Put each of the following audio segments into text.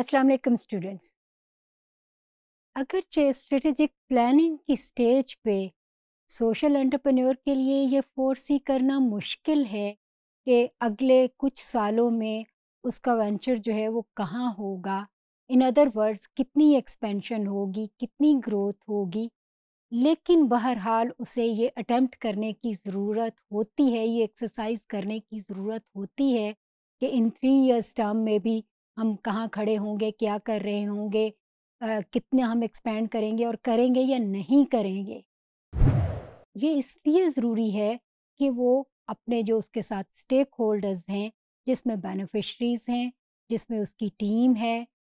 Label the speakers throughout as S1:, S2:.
S1: अस्सलाम वालेकुम स्टूडेंट्स अगरचे स्ट्रेटेजिक प्लानिंग की स्टेज पे सोशल एंटरप्रेन्योर के लिए ये फोर्सी करना मुश्किल है कि अगले कुछ सालों में उसका वेंचर जो है वो कहाँ होगा इन अदर वर्ड्स कितनी एक्सपेंशन होगी कितनी ग्रोथ होगी लेकिन बहरहाल उसे ये अटैम्प्ट करने की ज़रूरत होती है ये एक्सरसाइज करने की ज़रूरत होती है कि इन थ्री ईयर्स टर्म में भी हम कहाँ खड़े होंगे क्या कर रहे होंगे कितने हम एक्सपेंड करेंगे और करेंगे या नहीं करेंगे ये इसलिए ज़रूरी है कि वो अपने जो उसके साथ स्टेक होल्डर्स हैं जिसमें बेनिफिशरीज हैं जिसमें उसकी टीम है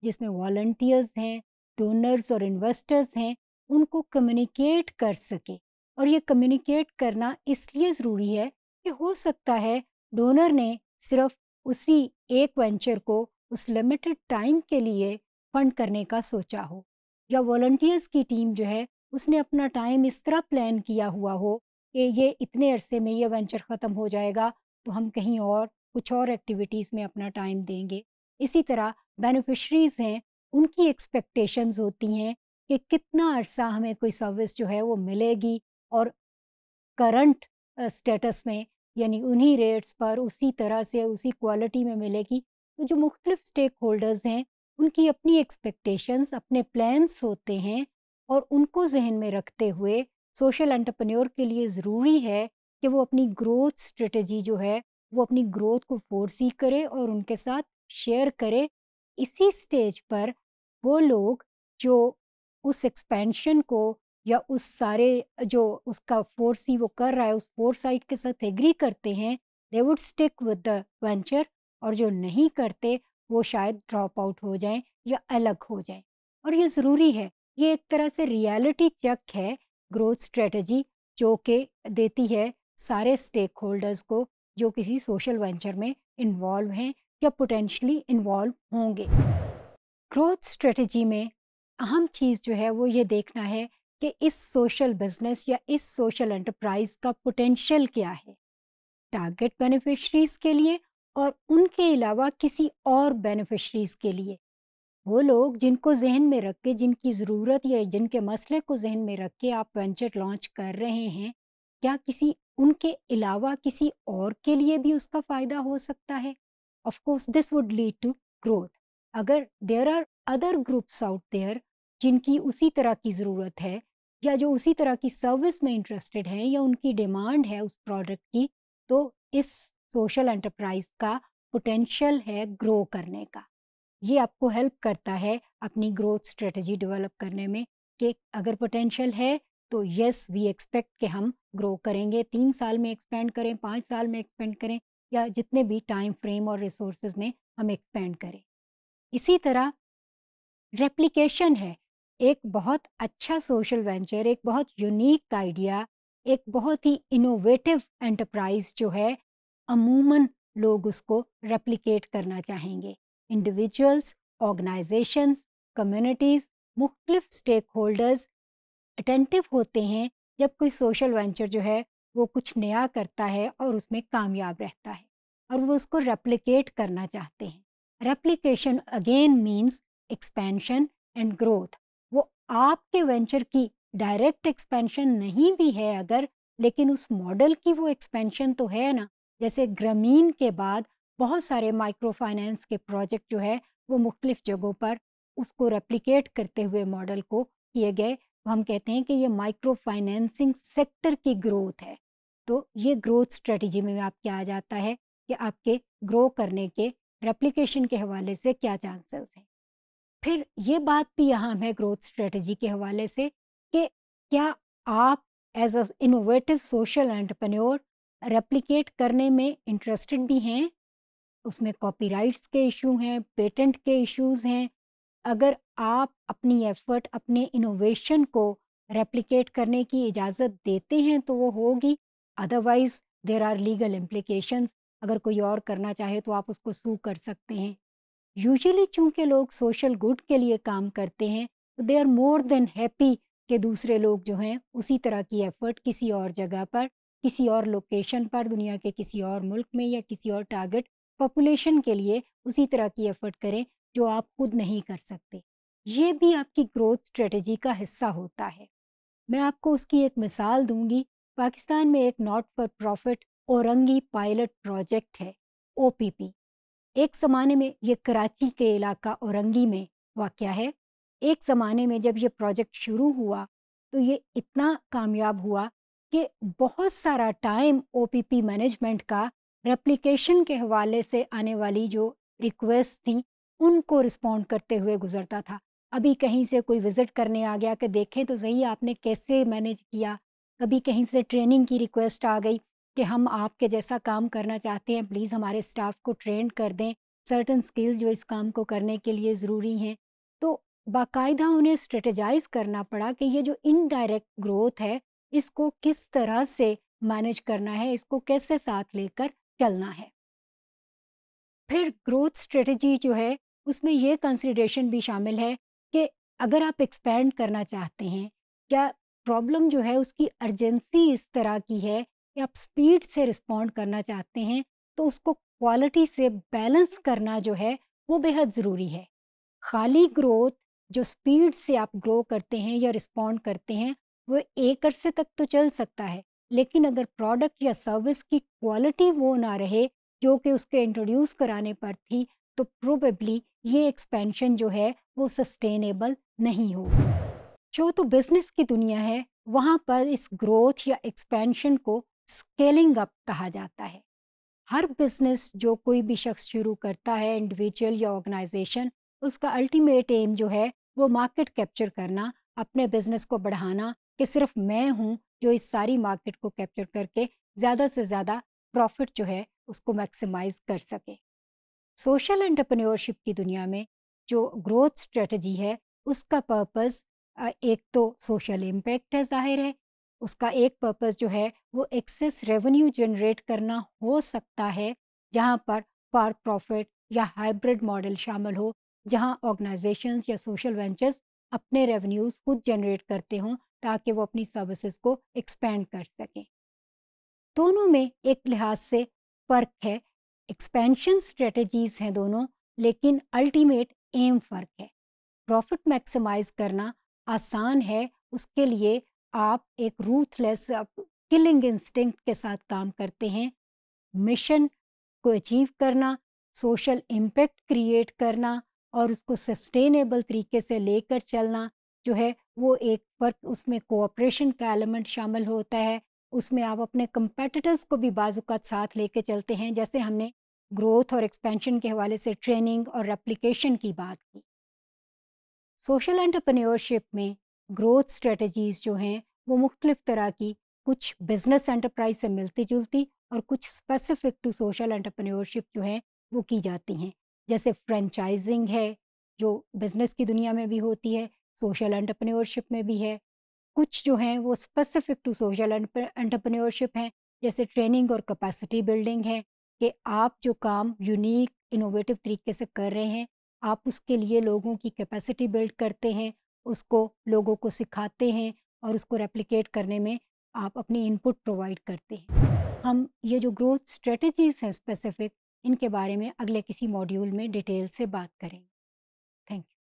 S1: जिसमें वॉल्टियर्स हैं डोनर्स और इन्वेस्टर्स हैं उनको कम्युनिकेट कर सके और ये कम्युनिकेट करना इसलिए ज़रूरी है कि हो सकता है डोनर ने सिर्फ उसी एक वेंचर को उस लिमिटेड टाइम के लिए फंड करने का सोचा हो या वॉल्टियर्स की टीम जो है उसने अपना टाइम इस तरह प्लान किया हुआ हो कि ये इतने अरसे में ये वेंचर ख़त्म हो जाएगा तो हम कहीं और कुछ और एक्टिविटीज़ में अपना टाइम देंगे इसी तरह बेनिफिशरीज़ हैं उनकी एक्सपेक्टेशंस होती हैं कि कितना अरसा हमें कोई सर्विस जो है वो मिलेगी और करंट स्टेटस uh, में यानी उन्हीं रेट्स पर उसी तरह से उसी क्वालिटी में मिलेगी तो जो मुख्तलिफ स्टेक होल्डर्स हैं उनकी अपनी एक्सपेक्टेशंस अपने प्लान्स होते हैं और उनको जहन में रखते हुए सोशल एंटरप्रेन्योर के लिए ज़रूरी है कि वो अपनी ग्रोथ स्ट्रेटजी जो है वो अपनी ग्रोथ को फोरसी करे और उनके साथ शेयर करे इसी स्टेज पर वो लोग जो उस एक्सपेंशन को या उस सारे जो उसका फोर्स ही वो कर रहा है उस फोर साइड के साथ एग्री करते हैं they would stick with the venture और जो नहीं करते वो शायद ड्रॉप आउट हो जाएं या अलग हो जाएं और ये ज़रूरी है ये एक तरह से रियलिटी चेक है ग्रोथ स्ट्रेटजी जो कि देती है सारे स्टेक होल्डर्स को जो किसी सोशल वेंचर में इन्वॉल्व हैं या पोटेंशली इन्वॉल्व होंगे ग्रोथ स्ट्रेटजी में अहम चीज़ जो है वो ये देखना है कि इस सोशल बिजनेस या इस सोशल एंटरप्राइज का पोटेंशियल क्या है टारगेट बेनिफिशरीज के लिए और उनके अलावा किसी और बेनिफिशरीज़ के लिए वो लोग जिनको जहन में रख के जिनकी ज़रूरत या जिनके मसले को जहन में रख के आप वेंचर लॉन्च कर रहे हैं क्या किसी उनके अलावा किसी और के लिए भी उसका फ़ायदा हो सकता है of course this would lead to growth अगर there are other groups out there जिनकी उसी तरह की ज़रूरत है या जो उसी तरह की सर्विस में इंटरेस्टेड हैं या उनकी डिमांड है उस प्रोडक्ट की तो इस सोशल एंटरप्राइज का पोटेंशियल है ग्रो करने का ये आपको हेल्प करता है अपनी ग्रोथ स्ट्रेटजी डेवलप करने में कि अगर पोटेंशियल है तो यस वी एक्सपेक्ट कि हम ग्रो करेंगे तीन साल में एक्सपेंड करें पाँच साल में एक्सपेंड करें या जितने भी टाइम फ्रेम और रिसोर्स में हम एक्सपेंड करें इसी तरह रेप्लिकेशन है एक बहुत अच्छा सोशल वेंचर एक बहुत यूनिक आइडिया एक बहुत ही इनोवेटिव एंटरप्राइज जो है अमूमन लोग उसको रेप्लिकेट करना चाहेंगे इंडिविजुअल्स ऑर्गेनाइजेशंस कम्युनिटीज़ मुख्तलिफ स्टेक होल्डर्स अटेंटिव होते हैं जब कोई सोशल वेंचर जो है वो कुछ नया करता है और उसमें कामयाब रहता है और वो उसको रेप्लिकेट करना चाहते हैं replication again means expansion and growth वो आपके वेंचर की डायरेक्ट एक्सपेंशन नहीं भी है अगर लेकिन उस मॉडल की वो एक्सपेंशन तो है ना जैसे ग्रामीण के बाद बहुत सारे माइक्रो फाइनेंस के प्रोजेक्ट जो है वो मुख्तलिफ़ जगहों पर उसको रेप्लिकेट करते हुए मॉडल को किए गए तो हम कहते हैं कि ये माइक्रो फाइनेंसिंग सेक्टर की ग्रोथ है तो ये ग्रोथ स्ट्रेटजी में आपके आ जाता है कि आपके ग्रो करने के रेप्लिकेशन के हवाले से क्या चांसेस हैं फिर ये बात भी यहाँ है ग्रोथ स्ट्रेटजी के हवाले से कि क्या आप as a innovative social entrepreneur replicate करने में इंटरेस्टेड भी हैं उसमें कॉपीराइट्स के इशू हैं पेटेंट के इश्यूज हैं अगर आप अपनी एफर्ट अपने इनोवेशन को रेप्लिकेट करने की इजाज़त देते हैं तो वो होगी otherwise there are legal implications अगर कोई और करना चाहे तो आप उसको सू कर सकते हैं यूजली चूंकि लोग सोशल गुड के लिए काम करते हैं तो they are more than happy के दूसरे लोग जो हैं उसी तरह की एफर्ट किसी और जगह पर किसी और लोकेशन पर दुनिया के किसी और मुल्क में या किसी और टारगेट पॉपुलेशन के लिए उसी तरह की एफर्ट करें जो आप खुद नहीं कर सकते ये भी आपकी ग्रोथ स्ट्रेटजी का हिस्सा होता है मैं आपको उसकी एक मिसाल दूंगी पाकिस्तान में एक not for profit Orangi pilot project है पी एक ज़माने में ये कराची के इलाका औरंगी में वाक़ है एक ज़माने में जब ये प्रोजेक्ट शुरू हुआ तो ये इतना कामयाब हुआ कि बहुत सारा टाइम ओपीपी मैनेजमेंट का रेप्लिकेशन के हवाले से आने वाली जो रिक्वेस्ट थी उनको रिस्पॉन्ड करते हुए गुजरता था अभी कहीं से कोई विज़िट करने आ गया कि देखें तो सही आपने कैसे मैनेज किया कभी कहीं से ट्रेनिंग की रिक्वेस्ट आ गई कि हम आपके जैसा काम करना चाहते हैं प्लीज़ हमारे स्टाफ को ट्रेन कर दें सर्टन स्किल्स जो इस काम को करने के लिए ज़रूरी हैं तो बाकायदा उन्हें स्ट्रेटजाइज करना पड़ा कि ये जो इनडायरेक्ट ग्रोथ है इसको किस तरह से मैनेज करना है इसको कैसे साथ लेकर चलना है फिर ग्रोथ स्ट्रेटजी जो है उसमें यह कंसिडरेशन भी शामिल है कि अगर आप एक्सपेंड करना चाहते हैं क्या प्रॉब्लम जो है उसकी अर्जेंसी इस तरह की है कि आप स्पीड से रिस्पॉन्ड करना चाहते हैं तो उसको क्वालिटी से बैलेंस करना जो है वो बेहद ज़रूरी है खाली ग्रोथ जो स्पीड से आप ग्रो करते हैं या रिस्पॉन्ड करते हैं वो एक अरसे तक तो चल सकता है लेकिन अगर प्रोडक्ट या सर्विस की क्वालिटी वो ना रहे जो कि उसके इंट्रोड्यूस कराने पर थी तो प्रोबेबली ये एक्सपेंशन जो है वो सस्टेनेबल नहीं हो जो तो बिजनेस की दुनिया है वहाँ पर इस ग्रोथ या एक्सपेंशन को स्केलिंग अप कहा जाता है हर बिजनेस जो कोई भी शख्स शुरू करता है इंडिविजुअल या ऑर्गेनाइजेशन उसका अल्टीमेट एम जो है वो मार्केट कैप्चर करना अपने बिजनेस को बढ़ाना कि सिर्फ मैं हूँ जो इस सारी मार्केट को कैप्चर करके ज़्यादा से ज़्यादा प्रॉफिट जो है उसको मैक्सिमाइज कर सके सोशल एंटरप्रेन्योरशिप की दुनिया में जो ग्रोथ स्ट्रेटजी है उसका पर्पस एक तो सोशल इम्पेक्ट है जाहिर है उसका एक पर्पस जो है वो एक्सेस रेवेन्यू जनरेट करना हो सकता है जहाँ पर फॉर प्रॉफिट या हाइब्रिड मॉडल शामिल हो जहाँ ऑर्गेनाइजेशंस या सोशल वेंचर्स अपने रेवेन्यूज़ खुद जनरेट करते हों ताकि वो अपनी सर्विसेज को एक्सपेंड कर सकें दोनों में एक लिहाज से फ़र्क है एक्सपेंशन स्ट्रेटजीज़ हैं दोनों लेकिन अल्टीमेट एम फ़र्क है प्रॉफिट मैक्सिमाइज करना आसान है उसके लिए आप एक रूथलेस किलिंग इंस्टिंक्ट के साथ काम करते हैं मिशन को अचीव करना सोशल इम्पेक्ट क्रिएट करना और उसको सस्टेनेबल तरीके से लेकर चलना जो है वो एक वर्क उसमें कोऑपरेशन का एलिमेंट शामिल होता है उसमें आप अपने कंपेटिटर्स को भी बाज़ात साथ लेके चलते हैं जैसे हमने ग्रोथ और एक्सपेंशन के हवाले से ट्रेनिंग और एप्लीकेशन की बात की सोशल एंटरप्रेन्योरशिप में ग्रोथ स्ट्रेटजीज़ जो हैं वो मुख्तलिफ़ तरह की कुछ बिज़नेस एंटरप्राइज से मिलती जुलती और कुछ स्पेसिफिक टू सोशल एंटरप्रेन्योरशिप जो हैं वो की जाती हैं जैसे फ्रेंचाइजिंग है जो बिज़नेस की दुनिया में भी होती है सोशल एंटरप्रेन्योरशिप में भी है कुछ जो हैं वो स्पेसिफिक टू सोशल एंटरप्रेन्योरशिप हैं जैसे ट्रेनिंग और कैपेसिटी बिल्डिंग है कि आप जो काम यूनिक इनोवेटिव तरीके से कर रहे हैं आप उसके लिए लोगों की कैपेसिटी बिल्ड करते हैं उसको लोगों को सिखाते हैं और उसको रेप्लिकेट करने में आप अपनी इनपुट प्रोवाइड करते हैं हम ये जो ग्रोथ स्ट्रेटजीज़ हैं स्पेसिफिक इनके बारे में अगले किसी मॉड्यूल में डिटेल से बात करेंगे थैंक यू